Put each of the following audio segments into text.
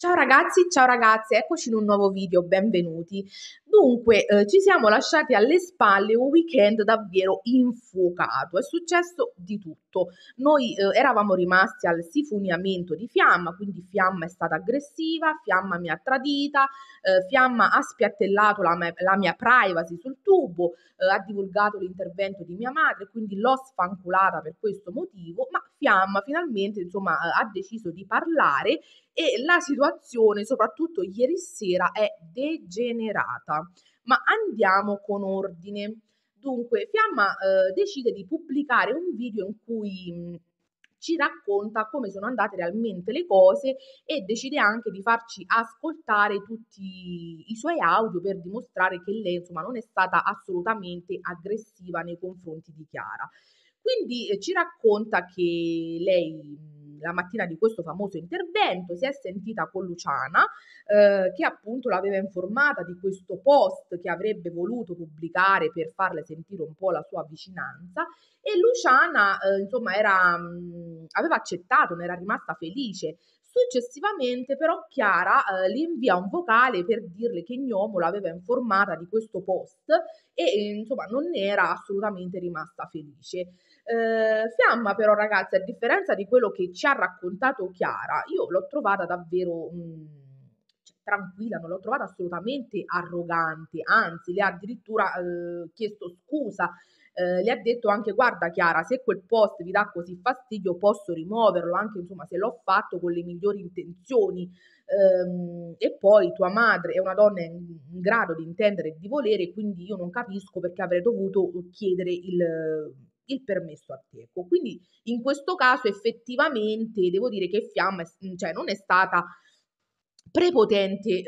Ciao ragazzi, ciao ragazze, eccoci in un nuovo video, benvenuti. Dunque, eh, ci siamo lasciati alle spalle un weekend davvero infuocato, è successo di tutto. Noi eh, eravamo rimasti al sifoniamento di Fiamma, quindi Fiamma è stata aggressiva, Fiamma mi ha tradita, eh, Fiamma ha spiattellato la, me- la, mia privacy sul tubo, eh, ha divulgato l'intervento di mia madre, quindi l'ho sfanculata per questo motivo, ma Fiamma finalmente insomma, eh, ha deciso di parlare e la situazione, soprattutto ieri sera, è degenerata. Ma andiamo con ordine. Dunque, Fiamma eh, decide di pubblicare un video in cui mm, ci racconta come sono andate realmente le cose e decide anche di farci ascoltare tutti i suoi audio per dimostrare che lei insomma non è stata assolutamente aggressiva nei confronti di Chiara. Quindi eh, ci racconta che lei mm, la mattina di questo famoso intervento, si è sentita con Luciana eh, che appunto l'aveva informata di questo post che avrebbe voluto pubblicare per farle sentire un po' la sua vicinanza e Luciana eh, insomma era, mh, mm, aveva accettato, ne era rimasta felice. Successivamente però Chiara eh, le invia un vocale per dirle che Gnomo l'aveva informata di questo post e eh, insomma non ne era assolutamente rimasta felice. Eh, fiamma però ragazzi, a differenza di quello che ci ha raccontato Chiara, io l'ho trovata davvero... Mh, mm, cioè, tranquilla, non l'ho trovata assolutamente arrogante, anzi le ha addirittura eh, chiesto scusa, eh, le ha detto anche guarda Chiara, se quel post vi dà così fastidio posso rimuoverlo, anche insomma se l'ho fatto con le migliori intenzioni. Ehm, e poi tua madre è una donna in, in grado di intendere e di volere, quindi io non capisco perché avrei dovuto chiedere il il permesso Arteco. Quindi in questo caso effettivamente devo dire che Fiamma mhmm, cioè, non è stata prepotente eh,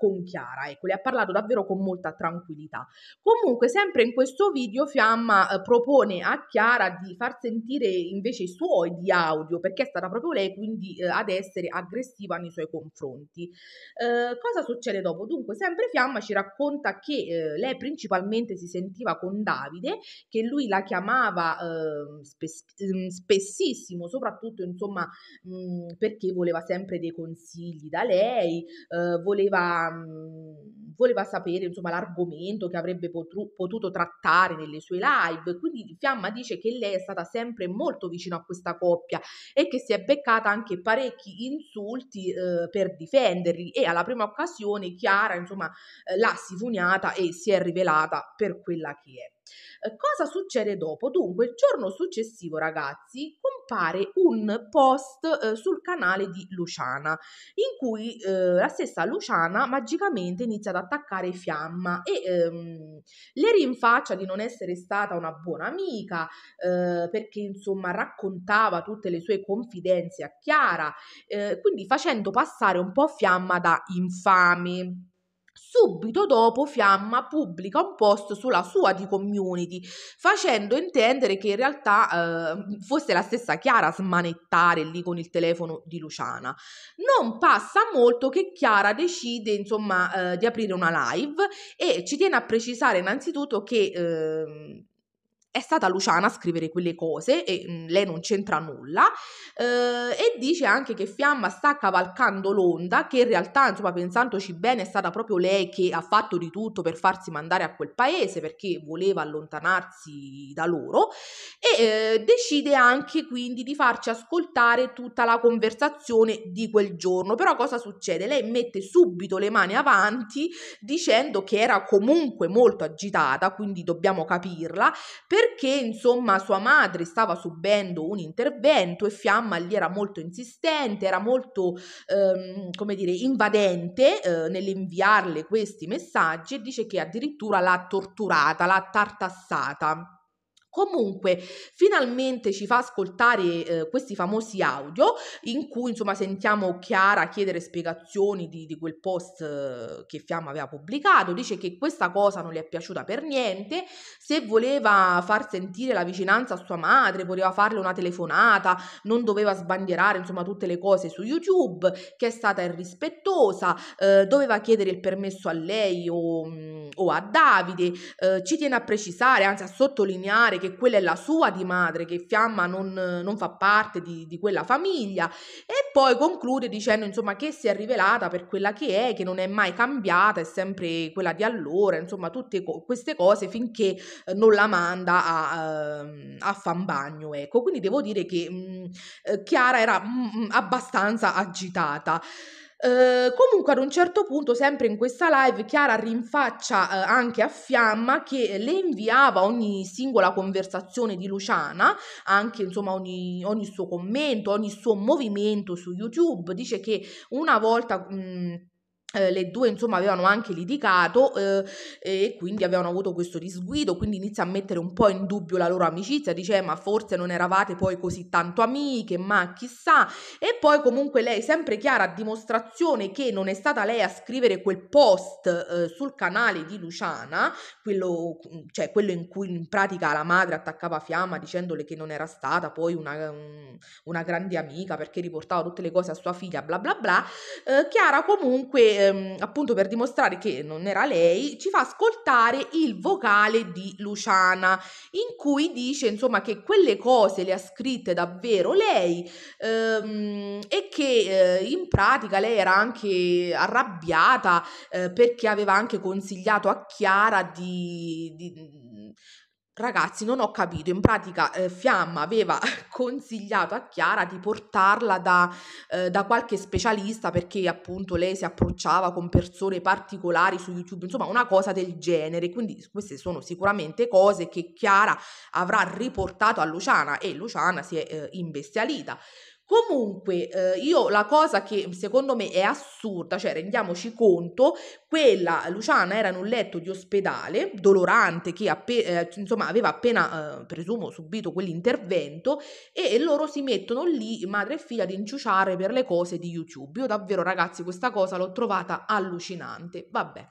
con Chiara, ecco, le ha parlato davvero con molta tranquillità. Comunque, sempre in questo video, Fiamma eh, propone a Chiara di far sentire invece i suoi di audio, perché è stata proprio lei quindi eh, ad essere aggressiva nei suoi confronti. Eh, cosa succede dopo? Dunque, sempre Fiamma ci racconta che eh, lei principalmente si sentiva con Davide, che lui la chiamava ehm, spes- ehm, spessissimo, soprattutto insomma mh, mm, perché voleva sempre dei consigli da lei lei eh, voleva, mh, mm, voleva, sapere insomma, l'argomento che avrebbe potru- potuto trattare nelle sue live. Quindi Fiamma dice che lei è stata sempre molto vicino a questa coppia e che si è beccata anche parecchi insulti eh, per difenderli e alla prima occasione Chiara insomma eh, l'ha sifoniata e si è rivelata per quella che è. Eh, cosa succede dopo? Dunque, il giorno successivo, ragazzi, compare un post eh, sul canale di Luciana, in cui eh, la stessa Luciana magicamente inizia ad attaccare Fiamma e ehm, le rinfaccia di non essere stata una buona amica, eh, perché insomma raccontava tutte le sue confidenze a Chiara, eh, quindi facendo passare un po' Fiamma da infame. Subito dopo Fiamma pubblica un post sulla sua di community facendo intendere che in realtà eh, fosse la stessa Chiara a smanettare lì con il telefono di Luciana. Non passa molto che Chiara decide insomma eh, di aprire una live e ci tiene a precisare innanzitutto che... Eh, è stata Luciana a scrivere quelle cose e mh, mhmm, lei non c'entra nulla eh, e dice anche che Fiamma sta cavalcando l'onda che in realtà insomma pensandoci bene è stata proprio lei che ha fatto di tutto per farsi mandare a quel paese perché voleva allontanarsi da loro e eh, decide anche quindi di farci ascoltare tutta la conversazione di quel giorno però cosa succede? Lei mette subito le mani avanti dicendo che era comunque molto agitata quindi dobbiamo capirla per perché insomma sua madre stava subendo un intervento e Fiamma gli era molto insistente, era molto ehm, come dire invadente eh, nell'inviarle questi messaggi e dice che addirittura l'ha torturata, l'ha tartassata. Comunque, finalmente ci fa ascoltare eh, questi famosi audio in cui insomma sentiamo Chiara chiedere spiegazioni di, di quel post eh, che Fiamma aveva pubblicato. Dice che questa cosa non le è piaciuta per niente. Se voleva far sentire la vicinanza a sua madre, voleva farle una telefonata, non doveva sbandierare insomma tutte le cose su YouTube, che è stata irrispettosa, eh, doveva chiedere il permesso a lei o, mm, o a Davide. Eh, ci tiene a precisare, anzi a sottolineare che che quella è la sua di madre, che Fiamma non, non fa parte di, di, quella famiglia e poi conclude dicendo insomma che si è rivelata per quella che è, che non è mai cambiata, è sempre quella di allora, insomma tutte co- queste cose finché eh, non la manda a, ehm, a fanbagno, ecco. Quindi devo dire che mh, mm, eh, Chiara era mh, mm, mm, abbastanza agitata. Ehm, comunque ad un certo punto, sempre in questa live, Chiara rinfaccia eh, anche a Fiamma che le inviava ogni singola conversazione di Luciana, anche insomma ogni, ogni suo commento, ogni suo movimento su YouTube. Dice che una volta... Mh, eh, le due insomma avevano anche litigato eh, e quindi avevano avuto questo disguido, quindi inizia a mettere un po' in dubbio la loro amicizia, dice eh, ma forse non eravate poi così tanto amiche, ma chissà. E poi comunque lei, sempre chiara a dimostrazione che non è stata lei a scrivere quel post eh, sul canale di Luciana, quello, cioè quello in cui in pratica la madre attaccava fiamma dicendole che non era stata poi una, una grande amica perché riportava tutte le cose a sua figlia, bla bla bla, eh, Chiara comunque ehm, appunto per dimostrare che non era lei, ci fa ascoltare il vocale di Luciana, in cui dice insomma che quelle cose le ha scritte davvero lei ehm, e che eh, in pratica lei era anche arrabbiata eh, perché aveva anche consigliato a Chiara di, di Ragazzi, non ho capito. In pratica, eh, Fiamma aveva consigliato a Chiara di portarla da, eh, da, qualche specialista perché appunto lei si approcciava con persone particolari su YouTube, insomma, una cosa del genere. Quindi, queste sono sicuramente cose che Chiara avrà riportato a Luciana e Luciana si è eh, imbestialita. Comunque, eh, io la cosa che secondo me è assurda, cioè rendiamoci conto, quella Luciana era in un letto di ospedale dolorante che appe- eh, insomma aveva appena eh, presumo subito quell'intervento e, e loro si mettono lì madre e figlia ad inciuciare per le cose di YouTube. Io davvero ragazzi questa cosa l'ho trovata allucinante. Vabbè.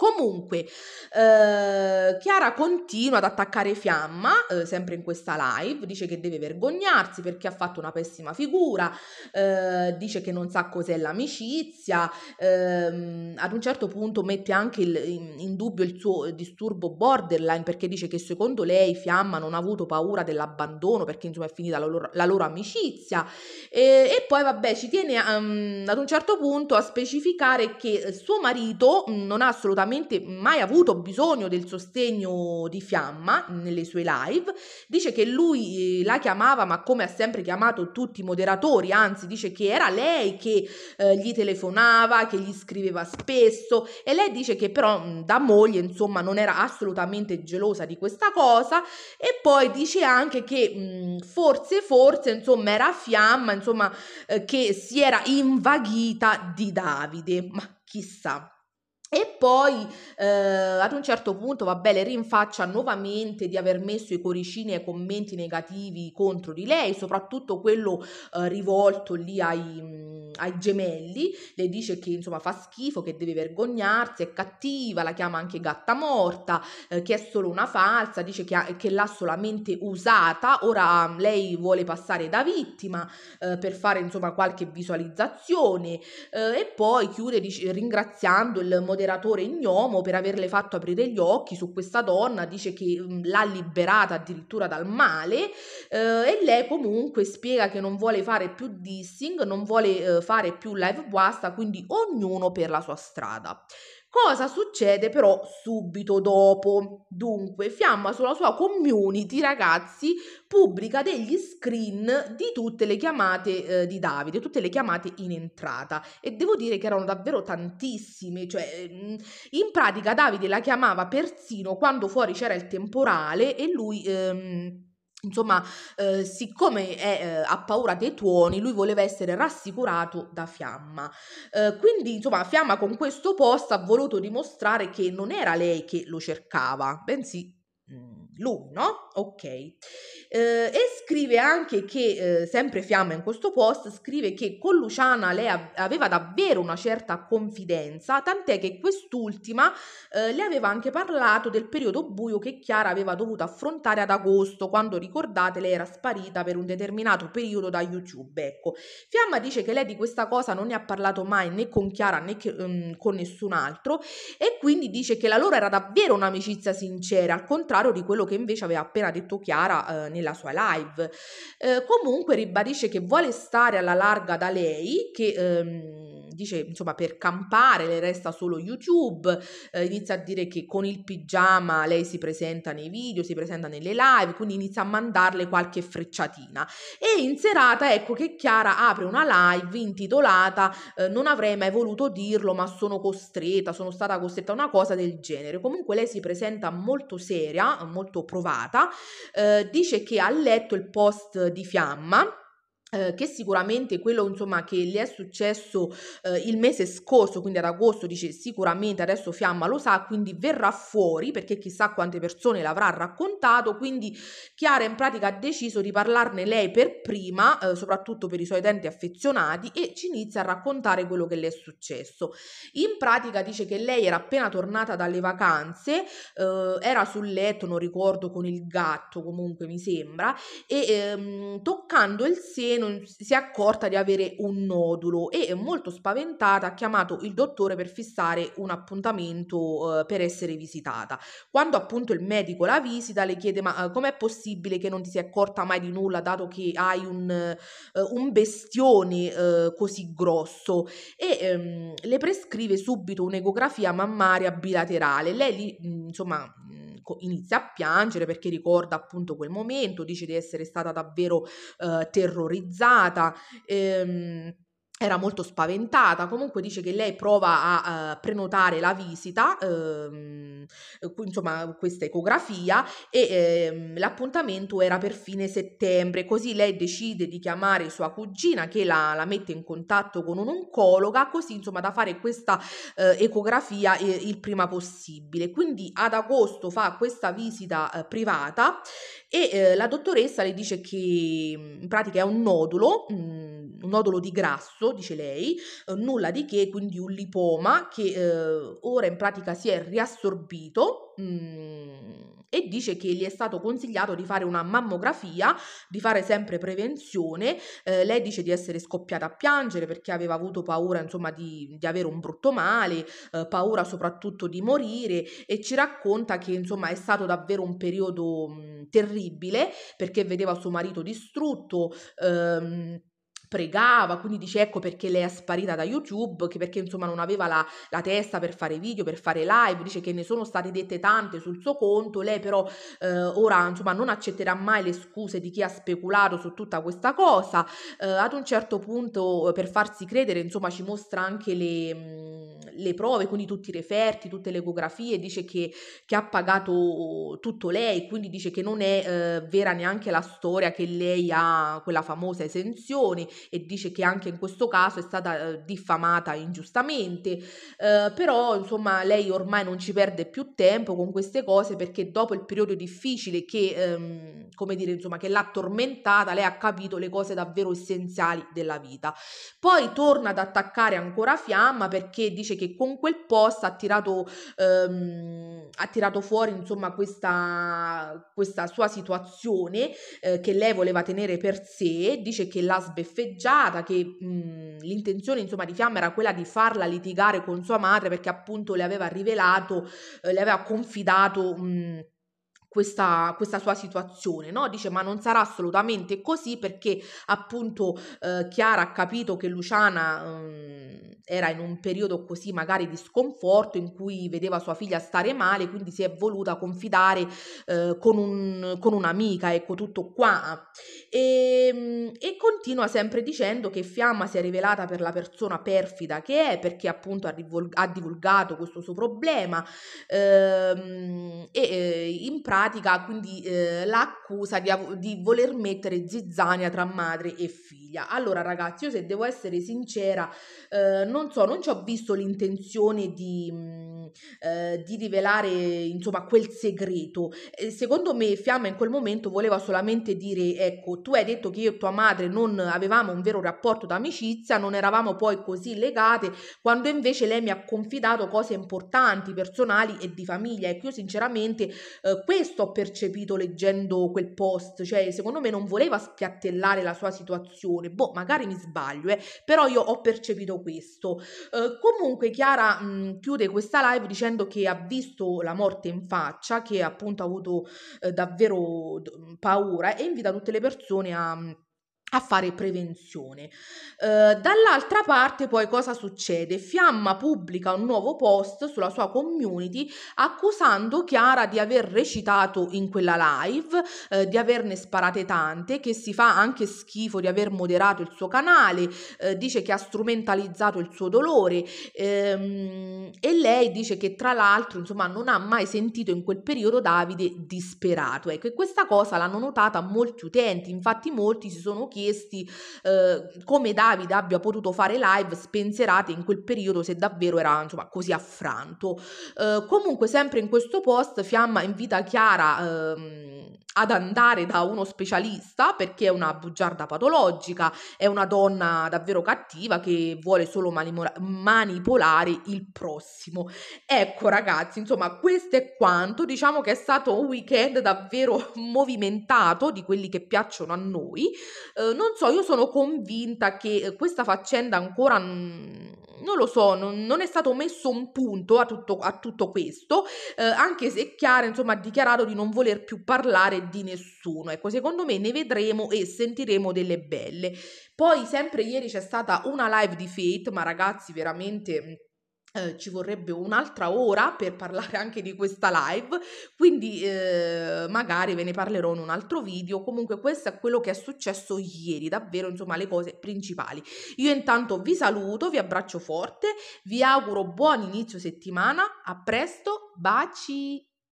Comunque, eh, Chiara continua ad attaccare Fiamma, eh, sempre in questa live, dice che deve vergognarsi perché ha fatto una pessima figura, eh, dice che non sa cos'è l'amicizia, ehm, ad un certo punto mette anche il, in, in, dubbio il suo disturbo borderline perché dice che secondo lei Fiamma non ha avuto paura dell'abbandono perché insomma è finita la loro, la loro amicizia. E, e, poi vabbè ci tiene um, ad un certo punto a specificare che eh, suo marito mm, non ha assolutamente praticamente mai avuto bisogno del sostegno di Fiamma nelle sue live, dice che lui eh, la chiamava, ma come ha sempre chiamato tutti i moderatori, anzi dice che era lei che eh, gli telefonava, che gli scriveva spesso e lei dice che però da moglie insomma non era assolutamente gelosa di questa cosa e poi dice anche che mh, forse forse insomma era Fiamma insomma eh, che si era invaghita di Davide, ma chissà. E poi eh, ad un certo punto, vabbè, le rinfaccia nuovamente di aver messo i cuoricini e commenti negativi contro di lei, soprattutto quello eh, rivolto lì ai, mm, ai, gemelli. Le dice che insomma fa schifo, che deve vergognarsi, è cattiva, la chiama anche gatta morta, eh, che è solo una falsa, dice che, ha, che l'ha solamente usata. Ora mm, lei vuole passare da vittima eh, per fare insomma qualche visualizzazione eh, e poi chiude dice, ringraziando il modello moderatore ignomo per averle fatto aprire gli occhi su questa donna, dice che mm, l'ha liberata addirittura dal male eh, e lei comunque spiega che non vuole fare più dissing, non vuole eh, fare più live guasta, quindi ognuno per la sua strada. Cosa succede però subito dopo? Dunque, Fiamma sulla sua community, ragazzi, pubblica degli screen di tutte le chiamate eh, di Davide, tutte le chiamate in entrata e devo dire che erano davvero tantissime, cioè mm, in pratica Davide la chiamava persino quando fuori c'era il temporale e lui... Ehm, Insomma, eh, siccome è, eh, ha paura dei tuoni, lui voleva essere rassicurato da Fiamma. Eh, quindi, insomma, Fiamma con questo post ha voluto dimostrare che non era lei che lo cercava, bensì Mm, lui, no? Ok. Eh, e scrive anche che, eh, sempre Fiamma in questo post, scrive che con Luciana lei aveva davvero una certa confidenza, tant'è che quest'ultima eh, le aveva anche parlato del periodo buio che Chiara aveva dovuto affrontare ad agosto, quando ricordate lei era sparita per un determinato periodo da YouTube. Ecco, Fiamma dice che lei di questa cosa non ne ha parlato mai né con Chiara né che, um, con nessun altro e quindi dice che la loro era davvero un'amicizia sincera, al contrario chiaro di quello che invece aveva appena detto Chiara eh, nella sua live. Eh, comunque ribadisce che vuole stare alla larga da lei, che... Ehm, dice insomma per campare le resta solo YouTube, eh, inizia a dire che con il pigiama lei si presenta nei video, si presenta nelle live, quindi inizia a mandarle qualche frecciatina. E in serata ecco che Chiara apre una live intitolata eh, Non avrei mai voluto dirlo ma sono costretta, sono stata costretta a una cosa del genere. Comunque lei si presenta molto seria, molto provata, eh, dice che ha letto il post di Fiamma eh, che sicuramente quello insomma che gli è successo eh, il mese scorso, quindi ad agosto, dice sicuramente adesso Fiamma lo sa, quindi verrà fuori perché chissà quante persone l'avrà raccontato, quindi Chiara in pratica ha deciso di parlarne lei per prima, eh, soprattutto per i suoi denti affezionati e ci inizia a raccontare quello che le è successo. In pratica dice che lei era appena tornata dalle vacanze, ehm, era sul letto, non ricordo, con il gatto comunque mi sembra, e ehm, toccando il seno non si è accorta di avere un nodulo e molto spaventata ha chiamato il dottore per fissare un appuntamento eh, per essere visitata. Quando appunto il medico la visita le chiede ma eh, com'è possibile che non ti sia accorta mai di nulla dato che hai un, eh, un bestione eh, così grosso e ehm, le prescrive subito un'ecografia mammaria bilaterale. Lei lì mm, insomma mm, inizia a piangere perché ricorda appunto quel momento, dice di essere stata davvero eh, terrorizzata. Ehm, era molto spaventata, comunque dice che lei prova a uh, prenotare la visita, ehm, insomma questa ecografia e ehm, l'appuntamento era per fine settembre, così lei decide di chiamare sua cugina che la, la mette in contatto con un oncologa, così insomma da fare questa eh, ecografia eh, il prima possibile. Quindi ad agosto fa questa visita eh, privata e eh, la dottoressa le dice che in pratica è un nodulo. Mh, mm, un nodulo di grasso, dice lei, eh, nulla di che, quindi un lipoma che eh, ora in pratica si è riassorbito mh, mm, e dice che gli è stato consigliato di fare una mammografia, di fare sempre prevenzione. Eh, lei dice di essere scoppiata a piangere perché aveva avuto paura insomma di, di avere un brutto male, eh, paura soprattutto di morire e ci racconta che insomma è stato davvero un periodo mh, mm, terribile perché vedeva suo marito distrutto. Ehm, spregava, quindi dice ecco perché lei è sparita da YouTube, che perché insomma non aveva la, la, testa per fare video, per fare live, dice che ne sono state dette tante sul suo conto, lei però eh, ora insomma non accetterà mai le scuse di chi ha speculato su tutta questa cosa, eh, ad un certo punto per farsi credere insomma ci mostra anche le, mm, le prove, quindi tutti i referti, tutte le ecografie, dice che, che ha pagato tutto lei, quindi dice che non è eh, vera neanche la storia che lei ha, quella famosa esenzione, e dice che anche in questo caso è stata eh, diffamata ingiustamente, eh, però insomma lei ormai non ci perde più tempo con queste cose perché dopo il periodo difficile che, ehm, come dire, insomma, che l'ha tormentata, lei ha capito le cose davvero essenziali della vita. Poi torna ad attaccare ancora Fiamma perché dice che con quel post ha tirato, ehm, ha tirato fuori insomma questa, questa sua situazione eh, che lei voleva tenere per sé, dice che l'ha sbeffeggiata scorteggiata, che mh, mhmm, l'intenzione insomma di Fiamma era quella di farla litigare con sua madre perché appunto le aveva rivelato, eh, le aveva confidato... Mh, mhmm, questa, questa sua situazione, no? Dice ma non sarà assolutamente così perché appunto eh, Chiara ha capito che Luciana mh, mm, era in un periodo così magari di sconforto in cui vedeva sua figlia stare male, quindi si è voluta confidare eh, con, un, con un'amica, ecco tutto qua. E, ehm, e continua sempre dicendo che Fiamma si è rivelata per la persona perfida che è perché appunto ha, divulgato questo suo problema ehm, e eh, in pratica pratica quindi eh, l'accusa di, di, voler mettere zizzania tra madre e figlia. Allora ragazzi, io se devo essere sincera, eh, non so, non ci ho visto l'intenzione di... Mh, mm, Ehm, eh, di rivelare insomma quel segreto. Eh, secondo me Fiamma in quel momento voleva solamente dire ecco tu hai detto che io e tua madre non avevamo un vero rapporto d'amicizia, non eravamo poi così legate, quando invece lei mi ha confidato cose importanti, personali e di famiglia. E ecco, io sinceramente eh, questo ho percepito leggendo quel post, cioè secondo me non voleva spiattellare la sua situazione, boh magari mi sbaglio, eh, però io ho percepito questo. Eh, comunque Chiara mh, chiude questa live live dicendo che ha visto la morte in faccia, che appunto ha avuto eh, davvero paura e invita tutte le persone a a fare prevenzione. Eh, dall'altra parte poi cosa succede? Fiamma pubblica un nuovo post sulla sua community accusando Chiara di aver recitato in quella live, eh, di averne sparate tante, che si fa anche schifo di aver moderato il suo canale, eh, dice che ha strumentalizzato il suo dolore ehm, e lei dice che tra l'altro insomma non ha mai sentito in quel periodo Davide disperato. Ecco, e questa cosa l'hanno notata molti utenti, infatti molti si sono chiesti chiesti eh, come Davide abbia potuto fare live spensierate in quel periodo se davvero era insomma, così affranto. Eh, comunque sempre in questo post Fiamma invita Chiara ehm, ad andare da uno specialista perché è una bugiarda patologica, è una donna davvero cattiva che vuole solo manimo- manipolare il prossimo. Ecco ragazzi, insomma questo è quanto, diciamo che è stato un weekend davvero movimentato di quelli che piacciono a noi. Eh, eh, non so, io sono convinta che eh, questa faccenda ancora non lo so, non, non, è stato messo un punto a tutto, a tutto questo, eh, anche se Chiara insomma ha dichiarato di non voler più parlare di nessuno. Ecco, secondo me ne vedremo e sentiremo delle belle. Poi sempre ieri c'è stata una live di Fate, ma ragazzi veramente eh, ci vorrebbe un'altra ora per parlare anche di questa live, quindi eh, magari ve ne parlerò in un altro video. Comunque questo è quello che è successo ieri, davvero insomma le cose principali. Io intanto vi saluto, vi abbraccio forte, vi auguro buon inizio settimana, a presto, baci!